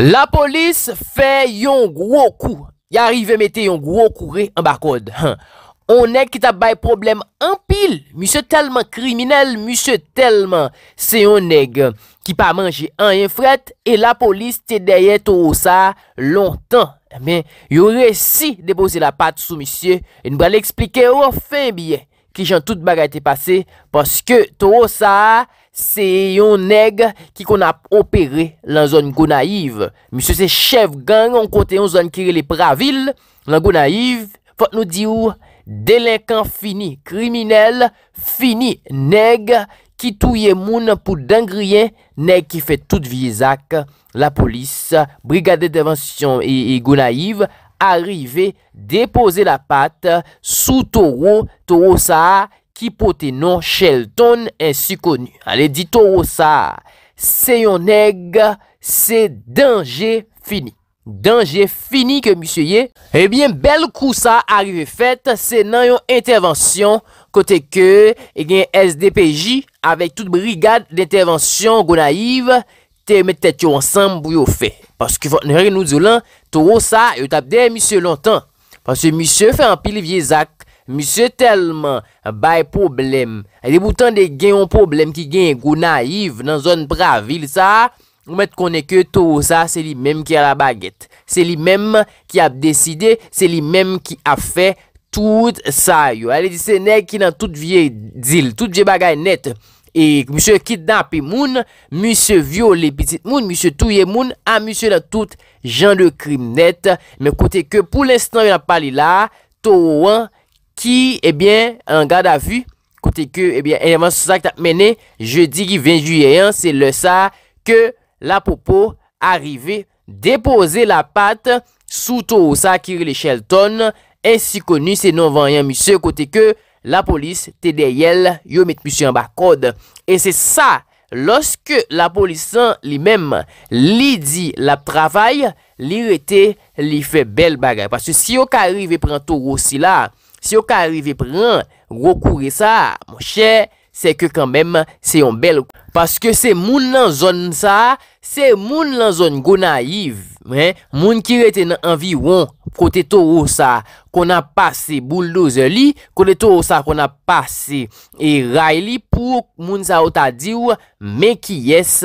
La polis fè yon gwo kou. Yari ve mette yon gwo kou re an bakod. On neg ki tabay problem an pil. Mise telman kriminel, mise telman. Se yon neg ki pa manje an yon fret. E la polis te deye to osa lontan. Emen, yon resi depose la pat sou misye. E nou bali eksplike ou an feyn biye. Ki jan tout baga te pase. Paske to osa... Se yon neg ki kon ap opere lan zon Gounaïv. Mise se chev gang an kote yon zon kire le pravil. Lan Gounaïv, fote nou di ou, delinkan fini, kriminel, fini neg. Ki touye moun pou dengrien, neg ki fe tout viezak. La polis, brigade devansyon e Gounaïv, arive depose la pat sou toro, toro saa. ki pote non Shelton ensu konu. Ale di to ou sa, se yon neg, se denje fini. Denge fini ke misye ye. Ebyen bel kou sa arive fet, se nan yon intervensyon, kote ke, e gen SDPJ, avek tout brigade de intervensyon go naiv, te metet yo ansanm bou yo fe. Paske fote nere nou zoulan, to ou sa, yo tabde misye lontan. Paske misye fe anpil viezak, Mise telman bay problem. E de boutan de gen yon problem ki gen yon go naiv nan zon bravil sa. Ou met konen ke tou ou sa. Se li menm ki a la baget. Se li menm ki ap decide. Se li menm ki a fe tout sa yo. E li dise nek ki nan tout vieye dil. Tout vieye bagay net. E mise kit napi e moun. Mise viole e pitit moun. Mise touye moun. A mise nan tout jan de krim net. Me kote ke pou l'instant yon apali la. Touan. ki, ebyen, an gade avu, kote ke, ebyen, en yaman sou sa ki tap mene, je di ki 20 juye an, se le sa, ke la popo, arive, depose la pat, sou tou ou sa, ki re le chel ton, en si koni, se nou vanyan, mi se, kote ke, la polis, te dey el, yo met moussi an bak kode. E se sa, loske la polis san, li mem, li di la travay, li rete, li fe bel bagay. Paske si yo ka arrive prentou ou si la, Si yo ka arrive pran, gwo koure sa, mou chè, se ke kanbèm, se yon bel. Paske se moun nan zon sa, se moun nan zon gwo naiv, moun ki rete nan anvi yon, kote to ou sa, kon a pase bouldoze li, kote to ou sa kon a pase, e ray li pou moun sa ou ta diw, men ki yes,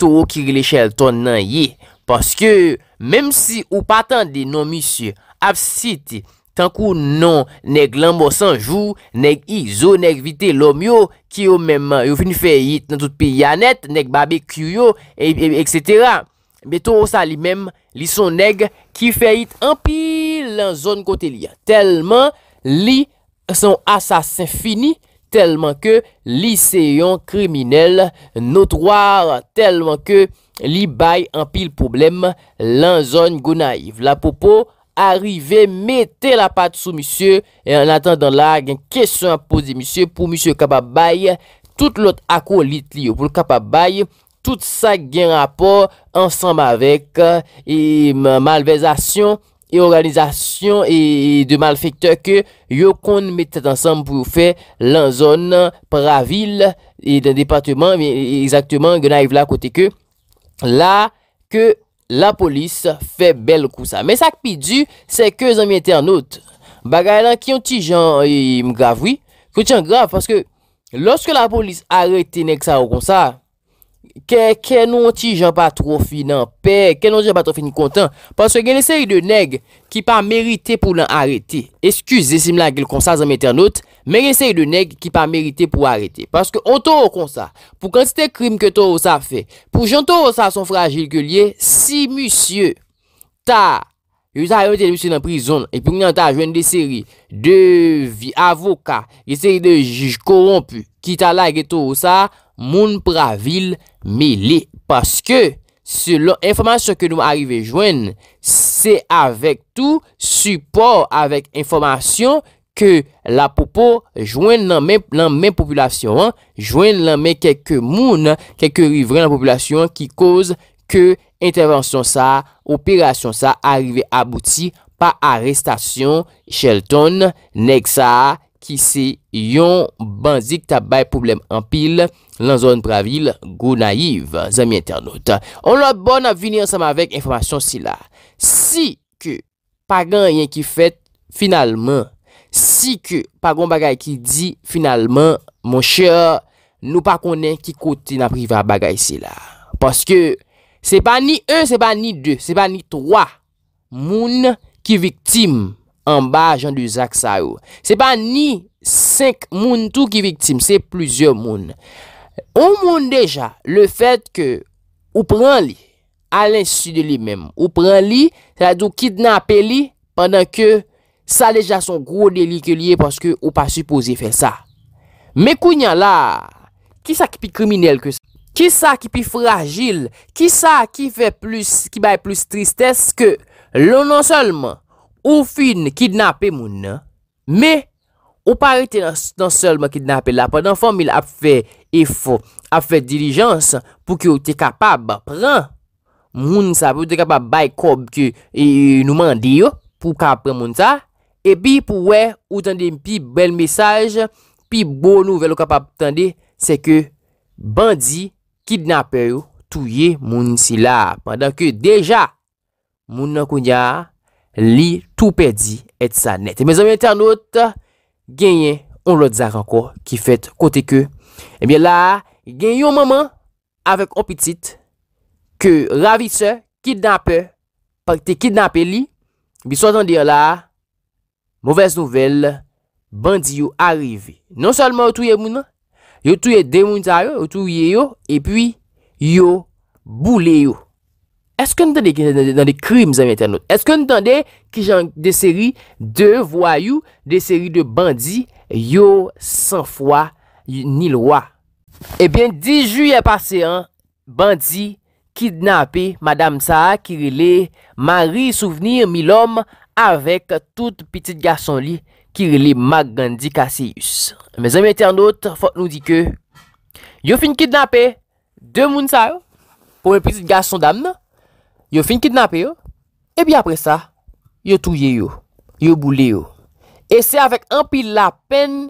to ou ki rele chèl ton nan ye. Paske, mem si ou patande nan misye, apsite, Tan kou nan, neg lanbo sanjou, neg izo, neg vite lom yo, ki yo menman, yo fini feyit nan tout pi yanet, neg babek kuyo, e, e, et cetera. Beton ou sa li menm, li son neg ki feyit anpi lan zon kote li. Telman li son asasin fini, telman ke li seyon kriminel notwar, telman ke li bay anpi l problem lan zon gonaiv. La popo... Arrive mette la pat sou misye En atan dan la gen kesyon apose misye Pou misye kapabay Tout lot akou lit li yo pou kapabay Tout sa gen rapor Ensambe avek euh, Malvezasyon E organizasyon E de malfekteur ke Yo kon mette ansambe pou ou fe Lan zon pravil E de departement Gen aive la kote ke La ke la polis fe bel kousa. Me sak pi du, se ke zanmye te anot, bagay lan ki yon ti jan e, mgavwi, kou tjan grav, paske loske la polis arete nek sa ou konsa, ke nou ti jan patrofi nan pe, ke nou ti jan patrofi ni kontan, paske gen eseri de neg ki pa merite pou nan arete. Eskuse, zesim lan ki l konsa zanmye te anot, Men gen sey de neg ki pa merite pou arete. Paske an toro kon sa. Pou kantite krim ke toro sa fe. Pou jan toro sa son frajil ke liye. Si musye ta. Yon sa a yon te musye nan prizon. E pou yon ta jwen de seri. De avoka. Yon seri de jige korompu. Ki ta la gen toro sa. Moun pravil mele. Paske se lo informasyon ke nou arive jwen. Se avek tou. Support avek informasyon. Ke la popo jwen nan men populasyon, jwen nan men keke moun, keke rivren nan populasyon ki koz ke intervensyon sa, operasyon sa, arive abouti pa arrestasyon Shelton, nek sa, ki se yon bandik tabay problem anpil lan zon pravil go naiv, zami internet. On lo bon a vini ansam avek informasyon si la. Si ke pagan yon ki fet, finalman... Si ke, pa kon bagay ki di, finalman, monshe, nou pa konen ki kote na priva bagay se la. Paske, se pa ni un, se pa ni deux, se pa ni trois moun ki viktim an ba jan du Zak Sao. Se pa ni cinq moun tou ki viktim, se plusieurs moun. On moun deja, le fet ke, ou pran li, al insi de li menm. Ou pran li, sa dou kidnap li, pandan ke, Sa leja son gro deli ke liye paske ou pa supose fe sa. Me kounyan la, ki sa ki pi kriminel ke sa? Ki sa ki pi fragil? Ki sa ki bay plus tristesse ke lounan non solman ou fin kidnapè moun? Me ou pa rete nan solman kidnapè la? Padan fomil ap fe efo, ap fe dirijans pou ki ou te kapab pran. Moun sa pou te kapab bay kob ki nou mandi yo pou kap pran moun sa. Epi pou wè, ou tande mpi bel mesaj, pi bon nouvel ou kapap tande, se ke bandi kidnapè yo touye moun si la. Pendan ke deja, moun nan koun ya, li tou perdi et sa net. E mè zon mè tè anot, genye on rodzak anko ki fèt kote ke. E bè la, genye yon maman avèk opitit ke ravit se kidnapè, pak te kidnapè li, bi so tande yon la, Mouvez nouvel, bandi yo arive. Non salman yo touye mounan, yo touye demounit a yo, yo touye yo, e pi yo boule yo. Eske nou tende ki nan de krim zami internet? Eske nou tende ki jan de seri de voyou, de seri de bandi, yo san fwa ni lwa? Ebyen, eh 10 juye pase an, bandi... Kidnapé madame sa kirile Marie Souvenir Milhomme Avèk tout piti gason li Kirile Magandikasius Mèzèm etè an dòt fòk nou di kè Yo fin kidnapè Dè moun sa yo Pò mè piti gason damn Yo fin kidnapè yo E bi apè sa Yo touye yo Yo boule yo E se avèk an pi la pen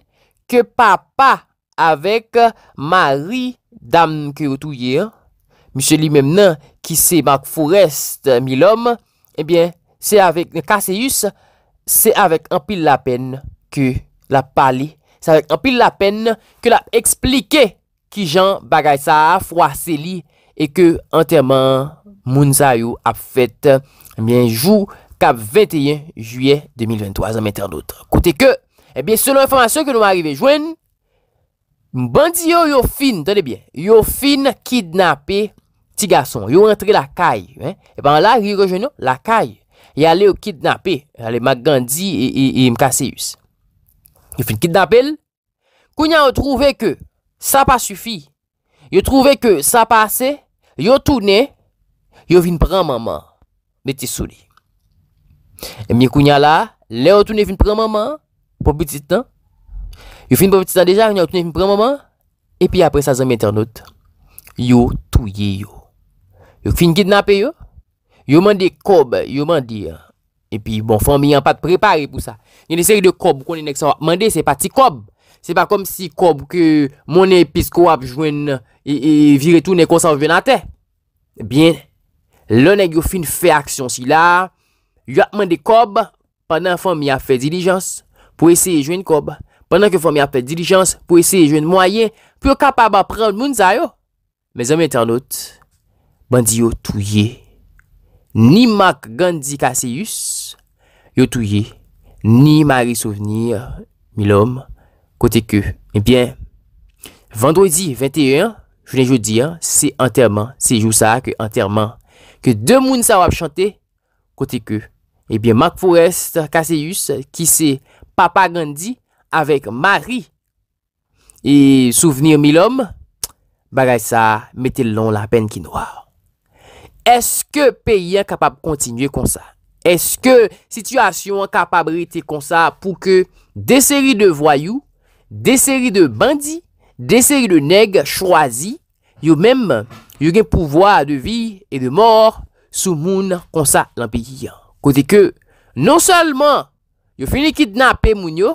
Ke papa avèk Marie damn ki yo touye yo Mise li mem nan ki se mak furest euh, mil om, ebyen, eh se avek kaseyus, se avek anpil la pen ke la pali, se avek anpil la pen ke la eksplike ki jan bagay sa afwa seli e ke anterman mounzayou ap fet ebyen, eh jou kap 21 juye 2023, anmèter notre. Kote ke, ebyen, selon informasyon ke nou arive jwen, bandiyo yofin, tadebyen, yofin kidnapé ti gason, yo rentre la kay, e ban la, yo reje nou, la kay, yo ale yo kidnapè, ale Magandhi e Mkaseyus. Yo fin kidnapèl, kounya yo trouve ke, sa pa sufi, yo trouve ke sa pase, yo toune, yo vin pran maman, beti souli. E mi kounya la, le yo toune vin pran maman, pou petitan, yo fin pou petitan deja, yo toune vin pran maman, e pi apre sa zanm internaut, yo touye yo. Yo fin gidnape yo, yo mande kob, yo mande, epi bon, fami yon pat prepare pou sa. Yon eseri de kob konen ek sa wap mande, se pati kob. Se pa kom si kob ke mounen pis ko ap jwen, e vire tout ne konsan vwen a te. Ebyen, lounen yo fin fe aksyon si la, yo ap mande kob, pandan fami a fe dilijans, pou eseye jwen kob, pandan ke fami a fe dilijans, pou eseye jwen mwayen, pou yo kapab ap prend moun sa yo. Me zanmen ten not, Bandi yo touye. Ni Mak Gandhi Kaseyus. Yo touye. Ni Mari Souvenir Milom. Kote ke. Ebyen. Eh vendredi 21. Jounen joudi. Se enterman. Se jou sa ke enterman. Ke demoun sa wap chante. Kote ke. Ebyen. Eh Mak Forest Kaseyus. Ki se Papa Gandhi. Awek Mari. E Souvenir Milom. Bagay sa. Metelon la pen ki noa. Eske peyi an kapab kontinye konsa? Eske sityasyon an kapab rete konsa pou ke deseri de voyou, deseri de bandi, deseri de neg chwazi, yo menm yo gen pouvoa de vi e de mor sou moun konsa lan peyi an? Kote ke non salman yo fini kitnape moun yo,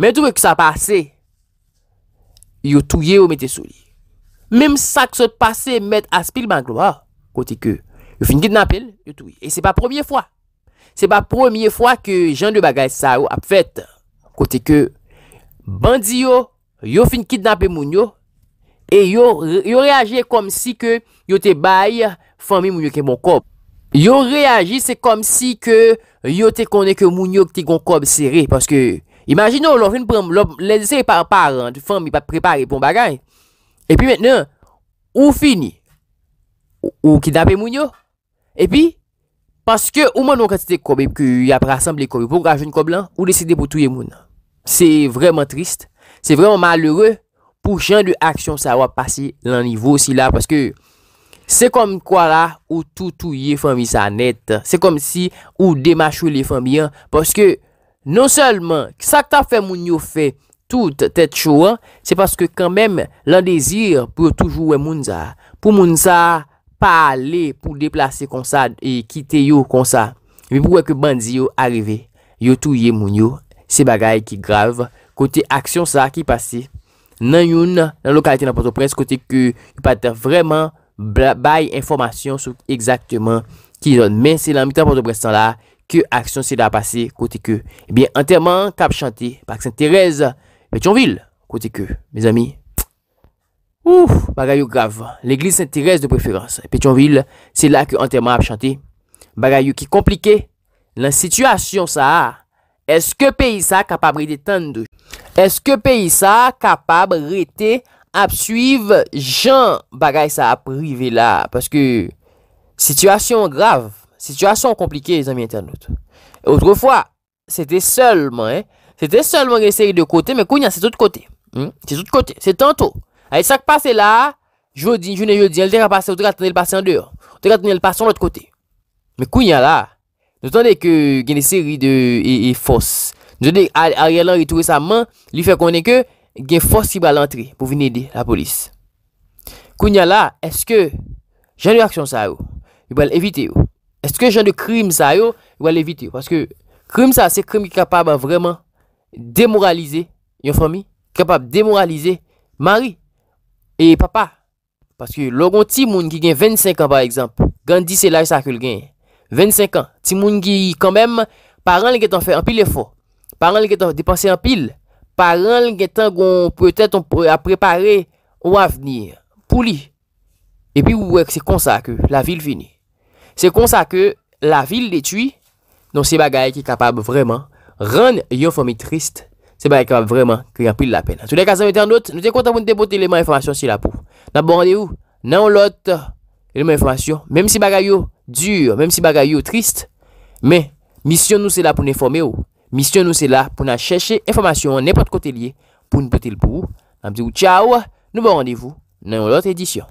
menm touwe ki sa pase, yo touye ou mette souli. Mem sak sot pase met as pil man globa. Ah, kote ke yo fin kidnapel. E se pa premier fwa. Se pa premier fwa ke jan de bagay sa ou ap fet. Kote ke bandi yo, yo fin kidnapel moun yo. E yo reage kom si ke yo te baye fami moun yo ke moun kob. Yo reage se kom si ke yo te koneke moun yo ke moun kob seri. Panske imajino lop leze par paran di fami pa prepare bon bagay. E pi menen, ou fini? Non ou ki dap e moun yo? E pi, paske ou manon katite kobep ki apre asemble kobep pou rajoun koblan? Ou deside pou touye moun? Se vreman trist, se vreman malere, pou jan de aksyon sa wapasi lan nivou si la. Paske se kom kwa la ou tou touye fami sa net. Se kom si ou demachou li fami yan. Paske non salman, sa kta fe moun yo fe, Tout tèt chouan, se paske kanmèm lan dezir pou toujouwe mounza. Pou mounza pa ale pou deplase kon sa e kite yo kon sa. Mwen pou wè ke bandzi yo arive, yo touye moun yo, se bagay ki grave. Kote aksyon sa ki pase, nan yon, nan lokalite nan Port-au-Prince, kote ki patè vreman baye informasyon souk exactement ki yon. Men se lan mitan Port-au-Prince san la, ki aksyon se da pase kote eh ki. Ebyen, anterman kap chanti, Paksen Terez, Petyonvil, kote ke, me zami. Ouf, bagayou grave. L'Eglise Saint-Thérèse de préférence. Petyonvil, se la ke anterman ap chante. Bagayou ki komplike. La sitwasyon sa a. Eske pey sa kapab rete tendou? Eske pey sa kapab rete ap suive jan bagay sa ap rive la? Paske sitwasyon grave. Sitywasyon komplike, me zami internet. Otrefwa, se te sol man, eh. Se te salman gen eseri de kote, men kounya se tout kote. Se tout kote, se tantou. A yi sak pase la, joudi, joudi, joudi, el te ka pase, ou te ka tene el pase en deyon. Ou te ka tene el pase en lout kote. Men kounya la, nou tande ke gen eseri de fos. Nou tande a realan ritoure sa man, li fè konen ke, gen fos ki ba lantri, pou vin edi la polis. Kounya la, eske jen reaksyon sa yo, yo bal evite yo. Eske jen de krim sa yo, yo bal evite yo. Pwase ke krim sa, se krim ki kapaba vre Demoralize yon fami Krapab demoralize mari E papa Paske logon ti moun ki gen 25 an ba ekzamp Gan 10 e laj sakil gen 25 an Ti moun ki kanmem Paran li getan fe anpil e fo Paran li getan depanse anpil Paran li getan goun Petet anprepare Ou avnir Pou li E pi ou wek se konsa ke La vil vini Se konsa ke La vil le twi Non se bagay ki kapab vreman Rande yon fomi trist, se ba yon kapab vreman ki yon pil la pen. Souda kasa metan not, nou te konta pou nou depote eleman informasyon si la pou. Nan bon rande ou, nan ou lot eleman informasyon. Mem si bagay ou dur, mem si bagay ou trist, me, misyon nou se la pou nou fomi ou. Misyon nou se la pou nou chèche informasyon an epote kote liye pou nou pote l pou. Nan mse ou chaw, nou bon rande ou nan ou lot edisyon.